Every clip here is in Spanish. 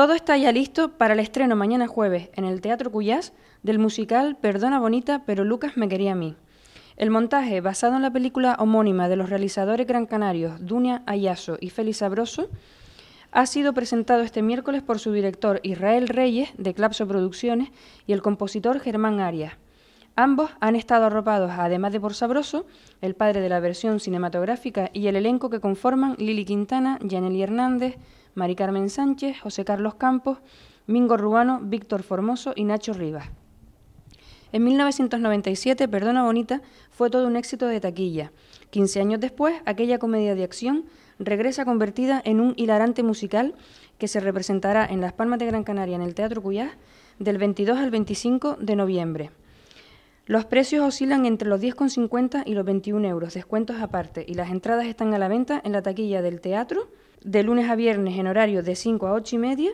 Todo está ya listo para el estreno mañana jueves en el Teatro Cuyás del musical Perdona Bonita, pero Lucas me quería a mí. El montaje, basado en la película homónima de los realizadores gran canarios Dunia Ayaso y Félix Sabroso, ha sido presentado este miércoles por su director Israel Reyes de Clapso Producciones y el compositor Germán Arias. Ambos han estado arropados, además de por Sabroso, el padre de la versión cinematográfica y el elenco que conforman Lili Quintana, Yaneli Hernández, Mari Carmen Sánchez, José Carlos Campos, Mingo Rubano, Víctor Formoso y Nacho Rivas. En 1997, Perdona Bonita fue todo un éxito de taquilla. 15 años después, aquella comedia de acción regresa convertida en un hilarante musical que se representará en Las Palmas de Gran Canaria en el Teatro Cuyás del 22 al 25 de noviembre. Los precios oscilan entre los 10,50 y los 21 euros, descuentos aparte, y las entradas están a la venta en la taquilla del teatro de lunes a viernes en horario de 5 a 8 y media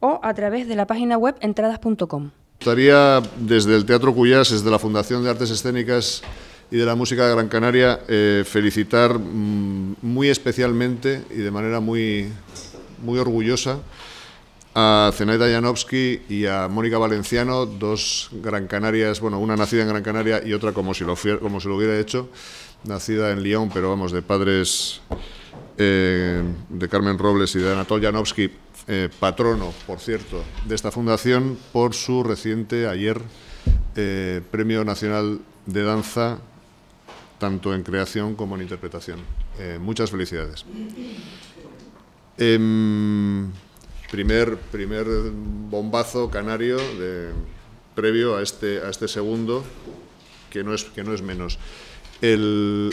o a través de la página web entradas.com. Estaría desde el Teatro Cuyás, desde la Fundación de Artes Escénicas y de la Música de Gran Canaria, eh, felicitar mm, muy especialmente y de manera muy, muy orgullosa a Zenaida Janowski y a Mónica Valenciano, dos Gran Canarias, bueno, una nacida en Gran Canaria y otra como si lo, como si lo hubiera hecho, nacida en Lyon, pero vamos, de padres eh, de Carmen Robles y de Anatol Janowski, eh, patrono, por cierto, de esta fundación, por su reciente ayer eh, Premio Nacional de Danza, tanto en creación como en interpretación. muchas felicidades. Em, primer, primer bombazo canario de, previo a este, a este segundo, que no es, que no es menos. El,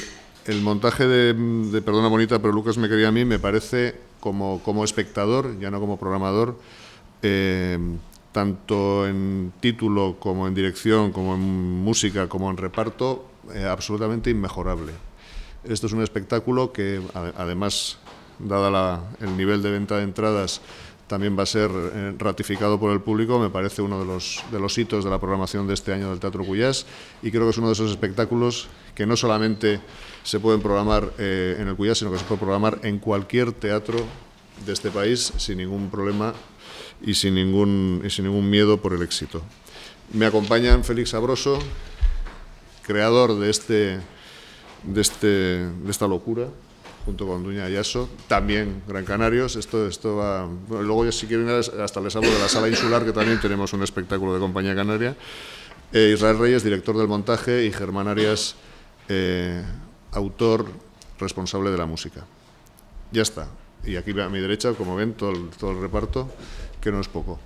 el montaje de, Perdona Bonita, pero Lucas me quería a mí, me parece como, como espectador, ya no como programador, eh, tanto en título como en dirección, como en música, como en reparto, eh, absolutamente inmejorable. Esto es un espectáculo que, además, dada el nivel de venta de entradas, también va a ser eh, ratificado por el público, me parece uno de los, de los hitos de la programación de este año del Teatro Cuyás y creo que es uno de esos espectáculos que no solamente se pueden programar eh, en el Cuyas, sino que se puede programar en cualquier teatro de este país sin ningún problema y sin ningún, y sin ningún miedo por el éxito. Me acompañan Félix Sabroso, creador de, este, de, este, esta locura, junto con Duña Ayaso, también Gran Canarios. Esto, esto luego, si quieren, hasta les hablo de la sala insular, que también tenemos un espectáculo de compañía canaria. Eh, Israel Reyes, director del montaje, y Germán Arias, eh, autor responsable de la música. Ya está. Y aquí a mi derecha, como ven, todo el, reparto, que no es poco.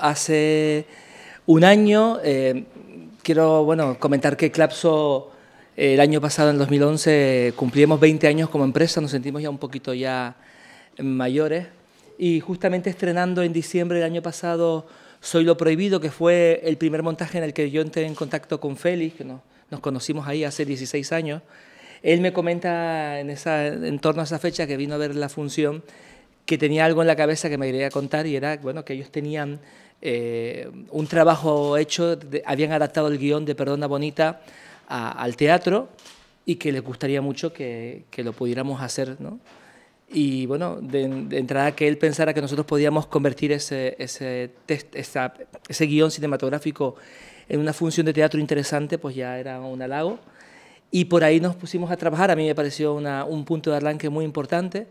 hace un año, eh, quiero bueno, comentar que Clapso eh, el año pasado, en 2011, cumplimos 20 años como empresa, nos sentimos ya un poquito ya mayores. Y justamente estrenando en diciembre del año pasado Soy lo Prohibido, que fue el primer montaje en el que yo entré en contacto con Félix, que nos conocimos ahí hace 16 años. Él me comenta en, esa, en torno a esa fecha que vino a ver la función que tenía algo en la cabeza que me quería contar y era bueno que ellos tenían eh, un trabajo hecho, habían adaptado el guión de Perdona Bonita al teatro y que les gustaría mucho que, que lo pudiéramos hacer. ¿no? Y bueno, de, entrada que él pensara que nosotros podíamos convertir ese, ese, ese guión cinematográfico en una función de teatro interesante, pues ya era un halago. Y por ahí nos pusimos a trabajar, a mí me pareció un punto de arranque muy importante,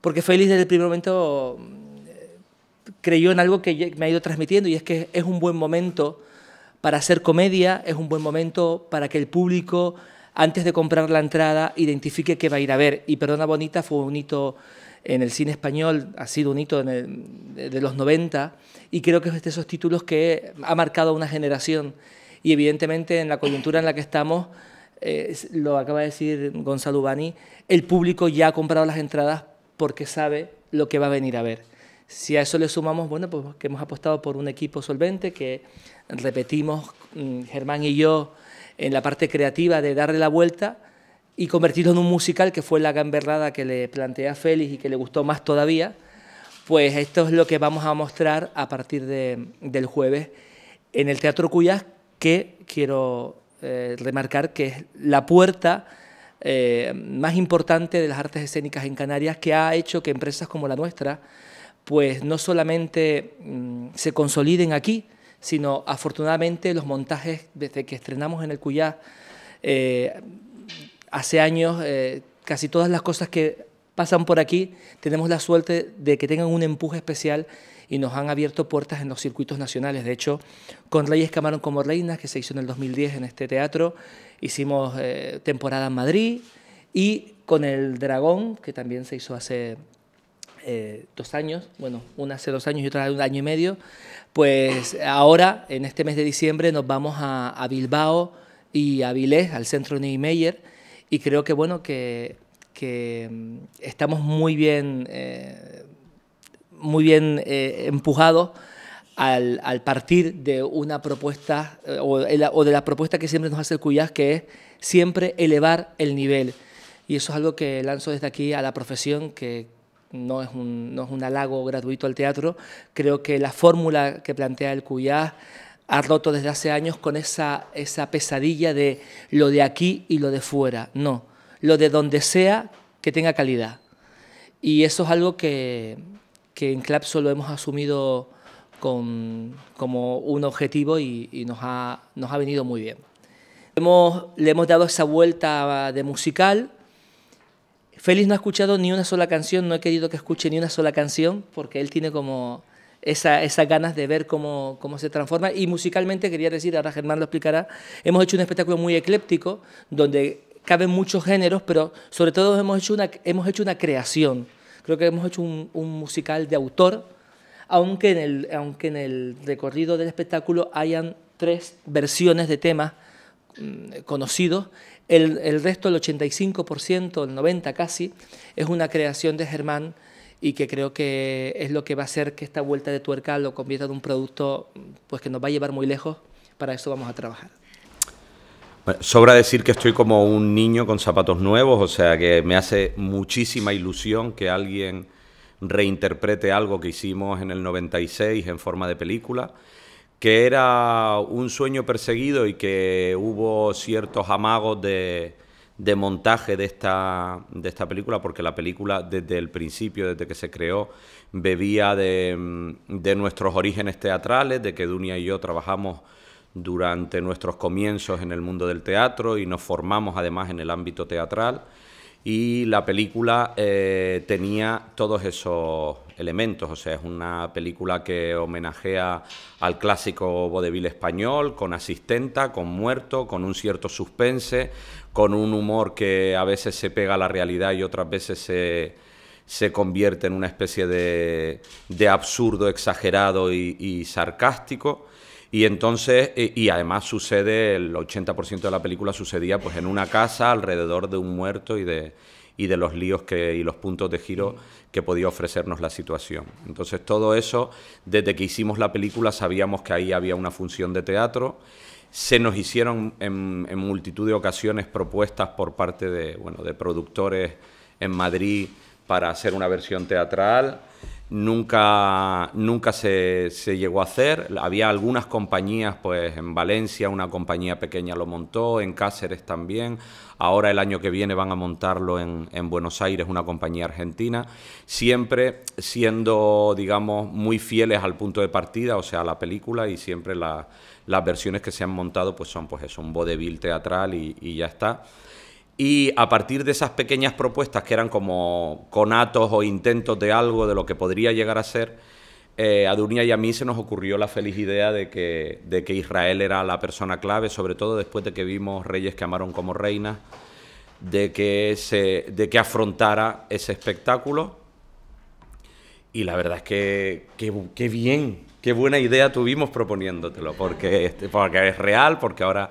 porque Félix desde el primer momento eh, creyó en algo que me ha ido transmitiendo y es que es un buen momento para hacer comedia, es un buen momento para que el público, antes de comprar la entrada, identifique qué va a ir a ver. Y Perdona Bonita fue un hito en el cine español ha sido un hito de los 90 y creo que es de esos títulos que ha marcado una generación. Y evidentemente en la coyuntura en la que estamos, eh, lo acaba de decir Gonzalo Ubani, el público ya ha comprado las entradas porque sabe lo que va a venir a ver. Si a eso le sumamos, bueno, pues que hemos apostado por un equipo solvente, que repetimos mm, Germán y yo en la parte creativa de darle la vuelta, y convertirlo en un musical, que fue la gamberrada que le plantea Félix y que le gustó más todavía, pues esto es lo que vamos a mostrar a partir de, del jueves en el Teatro Cuyas, que quiero eh, remarcar que es la puerta eh, más importante de las artes escénicas en Canarias, que ha hecho que empresas como la nuestra, pues no solamente mm, se consoliden aquí, sino afortunadamente los montajes desde que estrenamos en el Cuyas. Eh, hace años eh, casi todas las cosas que pasan por aquí tenemos la suerte de que tengan un empuje especial y nos han abierto puertas en los circuitos nacionales. De hecho, con Reyes Camaron como Reinas, que se hizo en el 2010 en este teatro, hicimos eh, temporada en Madrid y con El Dragón, que también se hizo hace eh, dos años, bueno, una hace dos años y otra hace un año y medio, pues ahora, en este mes de diciembre, nos vamos a, Bilbao y a Vilés, al centro Niemeyer, y creo que, bueno, que, mm, estamos muy bien, eh, muy bien eh, empujados al, partir de una propuesta eh, o, de la propuesta que siempre nos hace el Cuyas, que es siempre elevar el nivel. Y eso es algo que lanzo desde aquí a la profesión, que no es un, halago gratuito al teatro. Creo que la fórmula que plantea el Cuyas ha roto desde hace años con esa, esa pesadilla de lo de aquí y lo de fuera. No, lo de donde sea que tenga calidad. Y eso es algo que, que en Clapso lo hemos asumido con, como un objetivo y, y nos, ha, nos, ha, venido muy bien. Hemos, le hemos dado esa vuelta de musical. Félix no ha escuchado ni una sola canción, no he querido que escuche ni una sola canción, porque él tiene como esas ganas de ver cómo, cómo, se transforma. Y musicalmente, quería decir, ahora Germán lo explicará, hemos hecho un espectáculo muy ecléptico, donde caben muchos géneros, pero sobre todo hemos hecho una, hemos hecho una creación. Creo que hemos hecho un, musical de autor, aunque en, el, aunque en el recorrido del espectáculo hayan tres versiones de temas mm, conocidos, el, el resto, el 85%, el 90% casi, es una creación de Germán y que creo que es lo que va a hacer que esta vuelta de tuerca lo convierta en un producto pues que nos va a llevar muy lejos. Para eso vamos a trabajar. sobra decir que estoy como un niño con zapatos nuevos, o sea que me hace muchísima ilusión que alguien reinterprete algo que hicimos en el 96 en forma de película, que era un sueño perseguido y que hubo ciertos amagos de, de montaje de esta, de esta película, porque la película desde el principio, desde que se creó, bebía de, de nuestros orígenes teatrales, de que Dunia y yo trabajamos durante nuestros comienzos en el mundo del teatro y nos formamos además en el ámbito teatral. Y la película eh, tenía todos esos elementos, o sea, es una película que homenajea al clásico vodevil español, con asistenta, con muerto, con un cierto suspense, con un humor que a veces se pega a la realidad y otras veces se, convierte en una especie de, absurdo, exagerado y, sarcástico. Y entonces, eh, y, además sucede, el 80% de la película sucedía pues en una casa alrededor de un muerto y de, y de los líos que, y los puntos de giro que podía ofrecernos la situación. Entonces todo eso, desde que hicimos la película sabíamos que ahí había una función de teatro se nos hicieron en, multitud de ocasiones propuestas por parte de, de productores en Madrid para hacer una versión teatral nunca, nunca se, llegó a hacer. Había algunas compañías, pues en Valencia una compañía pequeña lo montó, en Cáceres también. Ahora el año que viene van a montarlo en, Buenos Aires una compañía argentina, siempre siendo, digamos, muy fieles al punto de partida, o sea, a la película y siempre las versiones que se han montado pues son pues eso, un vodevil teatral y, y ya está y a partir de esas pequeñas propuestas que eran como conatos o intentos de algo, de lo que podría llegar a ser, eh, a Dunia y a mí se nos ocurrió la feliz idea de que, de que Israel era la persona clave, sobre todo después de que vimos Reyes que amaron como reinas, de que, se, de que afrontara ese espectáculo. Y la verdad es que qué bien, qué buena idea tuvimos proponiéndotelo, porque, este, porque es real, porque ahora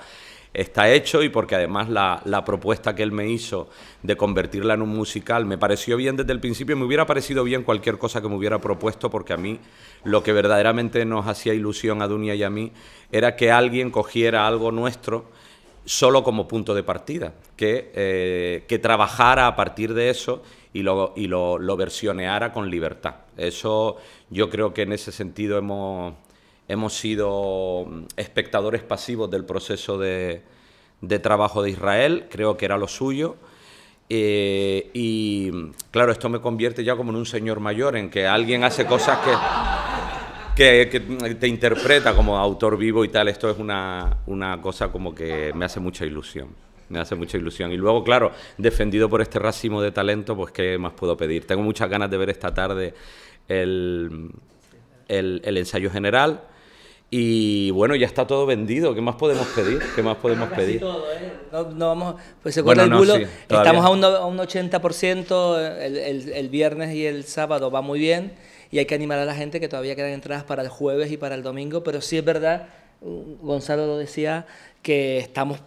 está hecho y porque además la, propuesta que él me hizo de convertirla en un musical me pareció bien desde el principio, me hubiera parecido bien cualquier cosa que me hubiera propuesto porque a mí lo que verdaderamente nos hacía ilusión a Dunia y a mí era que alguien cogiera algo nuestro solo como punto de partida, que, eh, que trabajara a partir de eso y, lo, y lo, lo versioneara con libertad. Eso yo creo que en ese sentido hemos hemos sido mm, espectadores pasivos del proceso de, trabajo de Israel, creo que era lo suyo. Eh, y mm, claro, esto me convierte ya como en un señor mayor, en que alguien hace cosas que, que, mm, te interpreta como autor vivo y tal. Esto es una, una, cosa como que me hace mucha ilusión. Me hace mucha ilusión. Y luego, claro, defendido por este racimo de talento, pues ¿qué más puedo pedir? Tengo muchas ganas de ver esta tarde el, el, el ensayo general. Y bueno, ya está todo vendido. ¿Qué más podemos pedir? ¿Qué más podemos pedir? ¿eh? no, vamos, pues se bueno, Estamos a un, 80%. Eh, el, el, viernes y el sábado va muy bien. Y hay que animar a la gente que todavía quedan entradas para el jueves y para el domingo. Pero sí es verdad, uh, Gonzalo lo decía, que estamos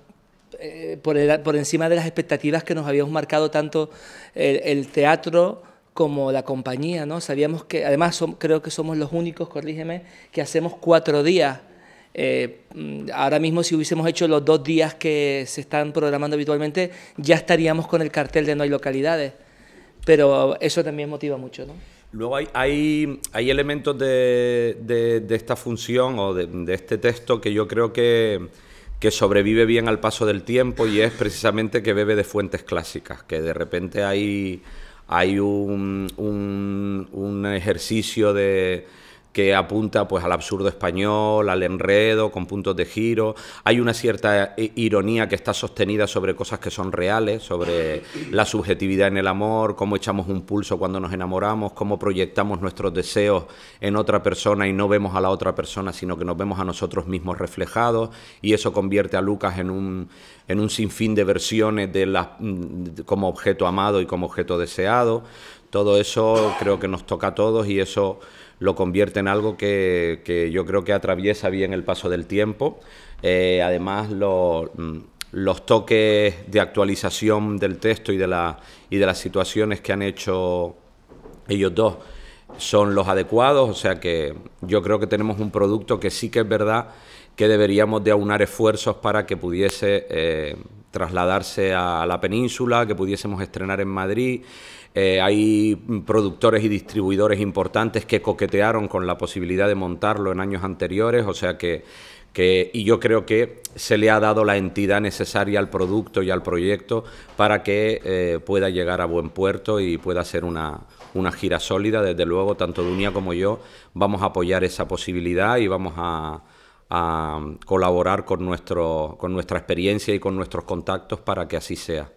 eh, por, por, encima de las expectativas que nos habíamos marcado tanto el teatro como la compañía, ¿no? Sabíamos que, además creo que somos los únicos, corrígeme, que hacemos cuatro días. Eh, mm, ahora mismo si hubiésemos hecho los dos días que se están programando habitualmente, ya estaríamos con el cartel de no hay localidades. Pero eso también motiva mucho, ¿no? Luego hay, hay, hay elementos de, de, esta función o de, de, este texto que yo creo que, que sobrevive bien al paso del tiempo y es precisamente que bebe de fuentes clásicas, que de repente hay hay un, un, ejercicio de, que apunta pues al absurdo español, al enredo, con puntos de giro. Hay una cierta eh, ironía que está sostenida sobre cosas que son reales, sobre la subjetividad en el amor, cómo echamos un pulso cuando nos enamoramos, cómo proyectamos nuestros deseos en otra persona y no vemos a la otra persona, sino que nos vemos a nosotros mismos reflejados. Y eso convierte a Lucas en un, en un sinfín de versiones de la, mm, como objeto amado y como objeto deseado. Todo eso creo que nos toca a todos y eso lo convierte en algo que, yo creo que atraviesa bien el paso del tiempo. Eh, además, mm, los toques de actualización del texto y de, las situaciones que han hecho ellos dos son los adecuados, o sea que yo creo que tenemos un producto que sí que es verdad que deberíamos de aunar esfuerzos para que pudiese eh, trasladarse a la península, que pudiésemos estrenar en Madrid eh, hay productores y distribuidores importantes que coquetearon con la posibilidad de montarlo en años anteriores, o sea que, y yo creo que se le ha dado la entidad necesaria al producto y al proyecto para que eh, pueda llegar a buen puerto y pueda ser una, gira sólida. Desde luego, tanto Dunia como yo vamos a apoyar esa posibilidad y vamos a, a colaborar con, nuestro, con nuestra experiencia y con nuestros contactos para que así sea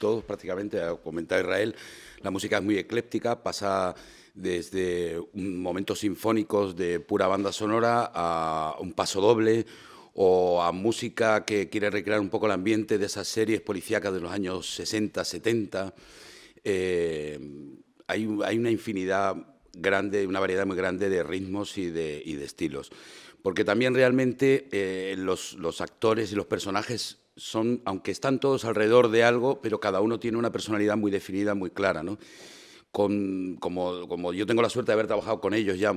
todos prácticamente, ha comentar Israel, la música es muy ecléptica, pasa desde momentos sinfónicos de pura banda sonora a un paso doble o a música que quiere recrear un poco el ambiente de esas series policíacas de los años 60, 70. Eh, hay, una infinidad grande, una variedad muy grande de ritmos y de, estilos. Porque también realmente eh, los actores y los personajes son, aunque están todos alrededor de algo, pero cada uno tiene una personalidad muy definida, muy clara, ¿no? Con, como, como, yo tengo la suerte de haber trabajado con ellos ya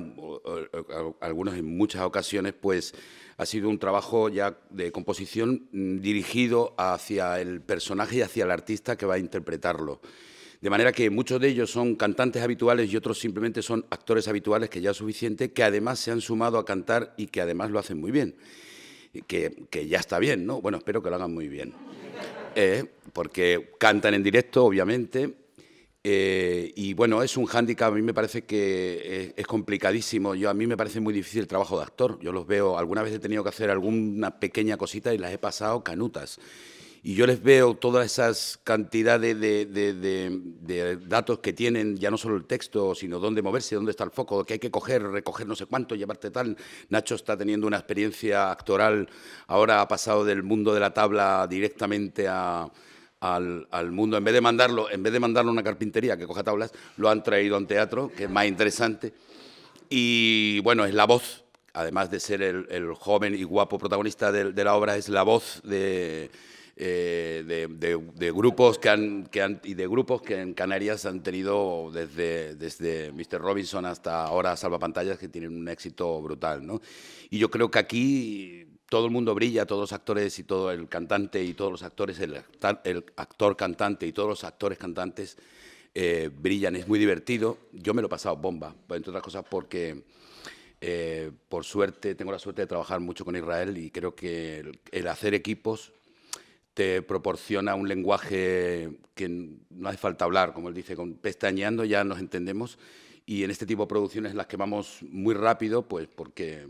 algunos en muchas ocasiones, pues ha sido un trabajo ya de composición mm, dirigido hacia el personaje y hacia el artista que va a interpretarlo. De manera que muchos de ellos son cantantes habituales y otros simplemente son actores habituales, que ya es suficiente, que además se han sumado a cantar y que además lo hacen muy bien que, ya está bien, ¿no? Bueno, espero que lo hagan muy bien. Eh, porque cantan en directo, obviamente, eh, y bueno, es un hándicap, a mí me parece que es, complicadísimo. Yo, a mí me parece muy difícil el trabajo de actor. Yo los veo, alguna vez he tenido que hacer alguna pequeña cosita y las he pasado canutas y yo les veo todas esas cantidades de, datos que tienen, ya no solo el texto, sino dónde moverse, dónde está el foco, qué hay que coger, recoger no sé cuánto, llevarte tal. Nacho está teniendo una experiencia actoral, ahora ha pasado del mundo de la tabla directamente al, mundo, en vez de mandarlo, en vez de mandarlo a una carpintería que coja tablas, lo han traído a un teatro, que es más interesante. Y bueno, es la voz, además de ser el joven y guapo protagonista de la obra, es la voz de, eh, de, grupos que han, y de grupos que en Canarias han tenido desde, desde Mr. Robinson hasta ahora Salva Pantallas que tienen un éxito brutal. ¿no? Y yo creo que aquí todo el mundo brilla, todos los actores y todo el cantante y todos los actores, el, actor cantante y todos los actores cantantes eh, brillan, es muy divertido. Yo me lo he pasado bomba, entre otras cosas porque... Eh, por suerte, tengo la suerte de trabajar mucho con Israel y creo que el hacer equipos te proporciona un lenguaje que no hace falta hablar, como él dice, con pestañeando ya nos entendemos. Y en este tipo de producciones en las que vamos muy rápido, pues porque,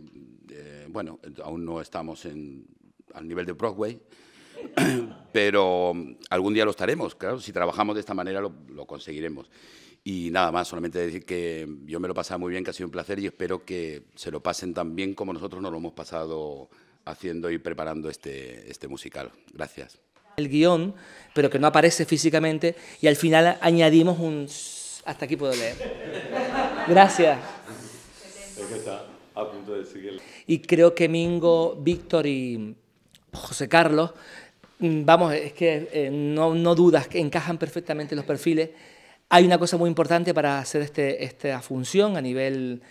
eh, bueno, aún no estamos al nivel de Broadway, pero algún día lo estaremos, claro, si trabajamos de esta manera lo, conseguiremos. Y nada más, solamente decir que yo me lo he pasado muy bien, que ha sido un placer y espero que se lo pasen tan bien como nosotros nos lo hemos pasado haciendo y preparando este, este musical. Gracias. El guión, pero que no aparece físicamente, y al final añadimos un... Hasta aquí puedo leer. Gracias. que está a punto de Y creo que Mingo, Víctor y José Carlos, mm, vamos, es que eh, no, dudas, que encajan perfectamente los perfiles. Hay una cosa muy importante para hacer este, esta función a nivel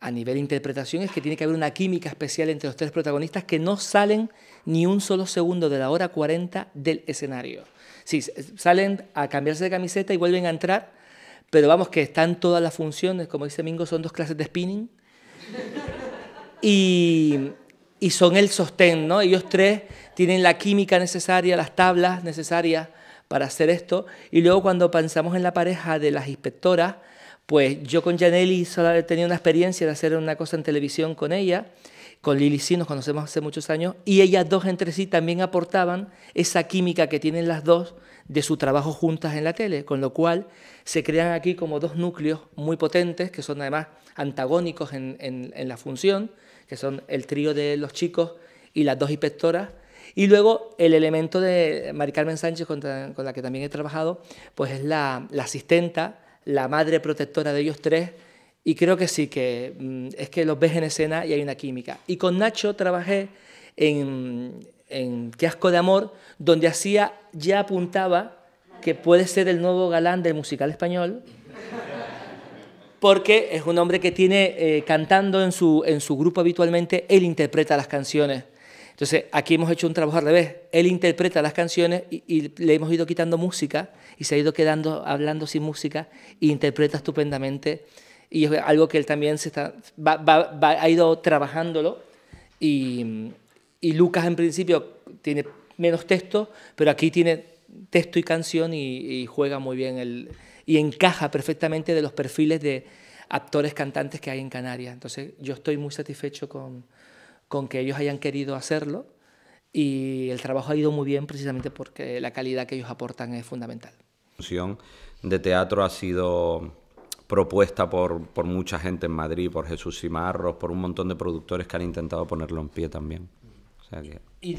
a nivel de interpretación es que tiene que haber una química especial entre los tres protagonistas que no salen ni un solo segundo de la hora 40 del escenario. Sí, salen a cambiarse de camiseta y vuelven a entrar, pero vamos que están todas las funciones, como dice Mingo, son dos clases de spinning. Y, son el sostén, ¿no? Ellos tres tienen la química necesaria, las tablas necesarias para hacer esto. Y luego cuando pensamos en la pareja de las inspectoras, pues yo con Janelli solo tenía una experiencia de hacer una cosa en televisión con ella, con Lili sí nos conocemos hace muchos años, y ellas dos entre sí también aportaban esa química que tienen las dos de su trabajo juntas en la tele, con lo cual se crean aquí como dos núcleos muy potentes, que son además antagónicos en, la función, que son el trío de los chicos y las dos inspectoras, y luego el elemento de Mari Carmen Sánchez, con, la que también he trabajado, pues es la asistenta, la madre protectora de ellos tres. Y creo que sí, que mm, es que los ves en escena y hay una química. Y con Nacho trabajé en, en Qué de amor, donde hacía, ya apuntaba que puede ser el nuevo galán del musical español, porque es un hombre que tiene eh, cantando en su, en su grupo habitualmente, él interpreta las canciones. Entonces, aquí hemos hecho un trabajo al revés. Él interpreta las canciones y, le hemos ido quitando música y se ha ido quedando hablando sin música e interpreta estupendamente. Y es algo que él también se está, ha ido trabajándolo. Y, Lucas, en principio, tiene menos texto, pero aquí tiene texto y canción y, juega muy bien y encaja perfectamente de los perfiles de actores cantantes que hay en Canarias. Entonces, yo estoy muy satisfecho con con que ellos hayan querido hacerlo y el trabajo ha ido muy bien precisamente porque la calidad que ellos aportan es fundamental. La función de teatro ha sido propuesta por, mucha gente en Madrid, por Jesús Cimarros, por un montón de productores que han intentado ponerlo en pie también. Y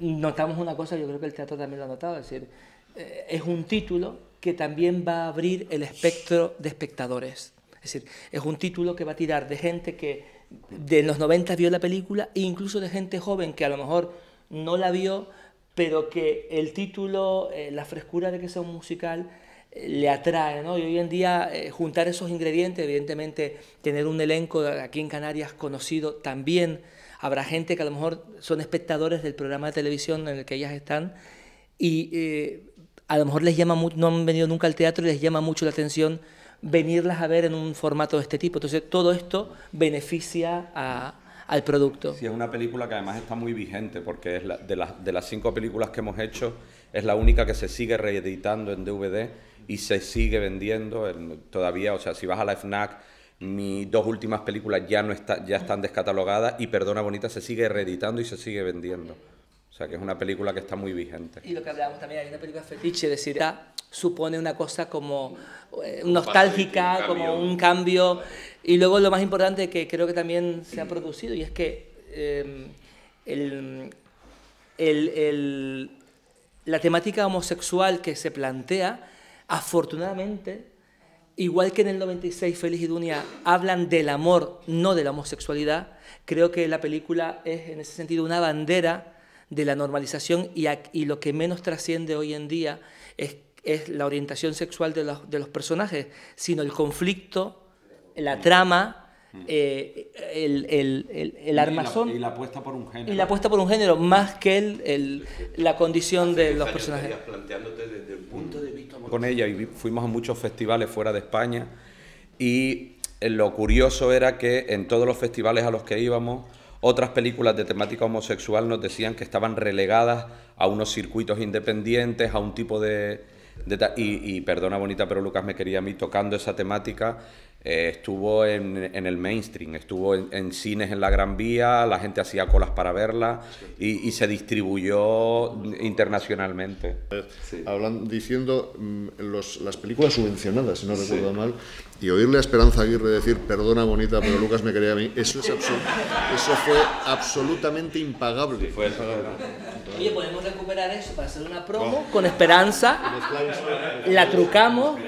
notamos una cosa, yo creo que el teatro también lo ha notado, es decir, eh, es un título que también va a abrir el espectro de espectadores. Es decir, es un título que va a tirar de gente que de los 90 vio la película, e incluso de gente joven que a lo mejor no la vio, pero que el título, eh, la frescura de que sea un musical, eh, le atrae, ¿no? Y hoy en día eh, juntar esos ingredientes, evidentemente tener un elenco aquí en Canarias conocido también, habrá gente que a lo mejor son espectadores del programa de televisión en el que ellas están y a lo mejor les llama no han venido nunca al teatro y les llama mucho la atención venirlas a ver en un formato de este tipo. Entonces todo esto beneficia al producto. Sí, es una película que además está muy vigente porque es de, las, de las cinco películas que hemos hecho es la única que se sigue reeditando en DVD y se sigue vendiendo todavía. O sea, si vas a la FNAC, mis dos últimas películas ya, no ya están descatalogadas y Perdona Bonita se sigue reeditando y se sigue vendiendo sea que es una película que está muy vigente. Y lo que hablábamos también, hay una película fetiche, es decir, supone una cosa como eh, nostálgica, como un cambio. Y luego lo más importante que creo que también se ha producido y es que eh, el, el, el, la temática homosexual que se plantea, afortunadamente, igual que en el 96 Feliz y Dunia hablan del amor, no de la homosexualidad, creo que la película es en ese sentido una bandera de la normalización y, lo que menos trasciende hoy en día es, la orientación sexual de los, personajes, sino el conflicto, la trama. Mm. Eh, el, armazón y la, apuesta por un género y la apuesta por un género más que la condición de los personajes con ella y fuimos a muchos festivales fuera de España y eh, lo curioso era que en todos los festivales a los que íbamos otras películas de temática homosexual nos decían que estaban relegadas a unos circuitos independientes, a un tipo de... y, y, perdona bonita, pero Lucas me quería a mí tocando esa temática eh, estuvo en, el mainstream, estuvo en, cines en la Gran Vía, la gente hacía colas para verla y, se distribuyó internacionalmente. Hablando, Hablan, diciendo mm, las películas subvencionadas, si no recuerdo mal, y oírle a Esperanza Aguirre decir, perdona bonita, pero Lucas me quería a mí, eso, es eso fue absolutamente impagable. impagable. Oye, podemos recuperar eso para hacer una promo con Esperanza, la trucamos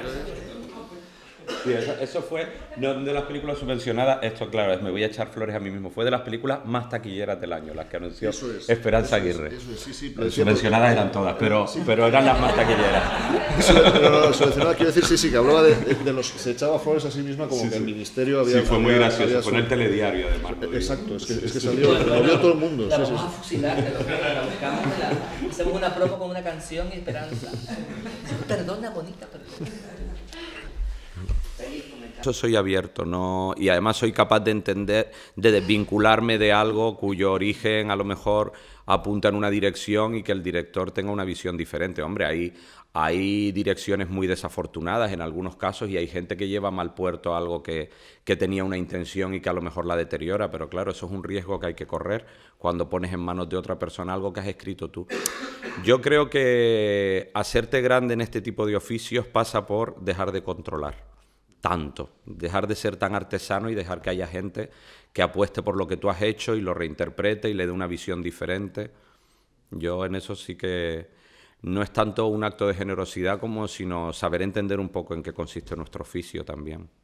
eso, fue de las películas subvencionadas. Esto, claro, me voy a echar flores a mí mismo. Fue de las películas más taquilleras del año, las que anunció Esperanza Aguirre. subvencionadas eran todas, pero, pero eran las más taquilleras. subvencionadas quiero decir, sí, sí, que hablaba de, de, Se echaba flores a sí misma como que el ministerio había. Sí, fue muy gracioso. con el telediario, además. E, exacto, es que, es que salió. Lo vio todo el mundo. La vamos a fusilar, la hacemos una promo con una canción y Esperanza. Perdona, bonita, perdona. Yo soy abierto, ¿no? Y además soy capaz de entender, de desvincularme de algo cuyo origen a lo mejor apunta en una dirección y que el director tenga una visión diferente. Hombre, hay, hay direcciones muy desafortunadas en algunos casos y hay gente que lleva mal puerto algo que, que tenía una intención y que a lo mejor la deteriora, pero claro, eso es un riesgo que hay que correr cuando pones en manos de otra persona algo que has escrito tú. Yo creo que hacerte grande en este tipo de oficios pasa por dejar de controlar tanto, dejar de ser tan artesano y dejar que haya gente que apueste por lo que tú has hecho y lo reinterprete y le dé una visión diferente. Yo en eso sí que no es tanto un acto de generosidad como sino saber entender un poco en qué consiste nuestro oficio también.